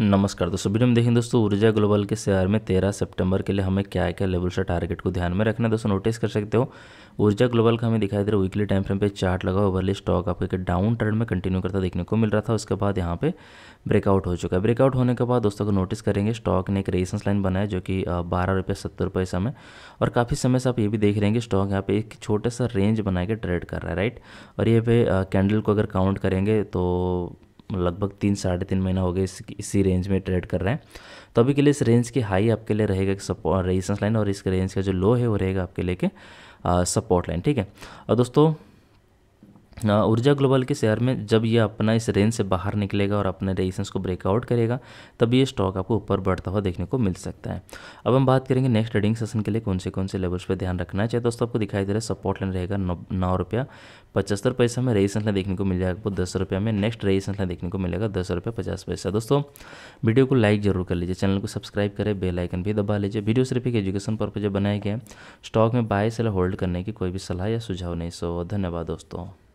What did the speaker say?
नमस्कार दोस्तों वीडियो में देखें दोस्तों ऊर्जा ग्लोबल के शेयर में 13 सितंबर के लिए हमें क्या क्या लेवल से टारगेट को ध्यान में रखना है दोस्तों नोटिस कर सकते हो ऊर्जा ग्लोबल का हमें दिखाई दे रहा है वीकली टाइम फ्रेम पे चार्ट लगा हुआ ओवरली स्टॉक आपको एक डाउन ट्रेंड में कंटिन्यू करता देखने को मिल रहा था उसके बाद यहाँ पे ब्रेकआउट हो चुका है ब्रेकआउट होने के बाद दोस्तों को नोटिस करेंगे स्टॉक ने एक रेजिस्टेंस लाइन बनाया जो कि बारह रुपये सत्तर रुपये समय और काफ़ी समय से आप ये भी देख रहे हैं कि स्टॉक यहाँ पे एक छोटा सा रेंज बना के ट्रेड कर रहा है राइट और ये पे कैंडल को अगर काउंट करेंगे तो लगभग तीन साढ़े तीन महीना हो गया इस, इसी रेंज में ट्रेड कर रहे हैं तो अभी के लिए इस रेंज की हाई आपके लिए रहेगा सपोर्ट रेजिस्टेंस लाइन और इस रेंज का जो लो है वो रहेगा आपके के सपोर्ट लाइन ठीक है और दोस्तों ऊर्जा ग्लोबल के शेयर में जब ये अपना इस रेंज से बाहर निकलेगा और अपने रेजिस्टेंस को ब्रेकआउट करेगा तब ये स्टॉक आपको ऊपर बढ़ता हुआ देखने को मिल सकता है अब हम बात करेंगे नेक्स्ट ट्रेडिंग सेशन के लिए कौन से कौन से लेवल्स पर ध्यान रखना है चाहे दोस्तों आपको दिखाई दे रहा है सपोर्ट लाइन रहेगा नौ, नौ रुपया पचहत्तर पैसा में रेजिस्टेंस लाइन देखने को मिल जाएगा आपको दस रुपया में नेक्स्ट रेजिस्टेंस लाइन देखने को मिलेगा दस रुपया पचास पैसा दोस्तों वीडियो को लाइक जरूर कर लीजिए चैनल को सब्सक्राइब करें बेलाइकन भी दबा लीजिए वीडियो सिर्फ एक एजुकेशन पर्पज बनाए गए स्टॉक में बाय सेल होल्ड करने की कोई भी सलाह या सुझाव नहीं सो धन्यवाद दोस्तों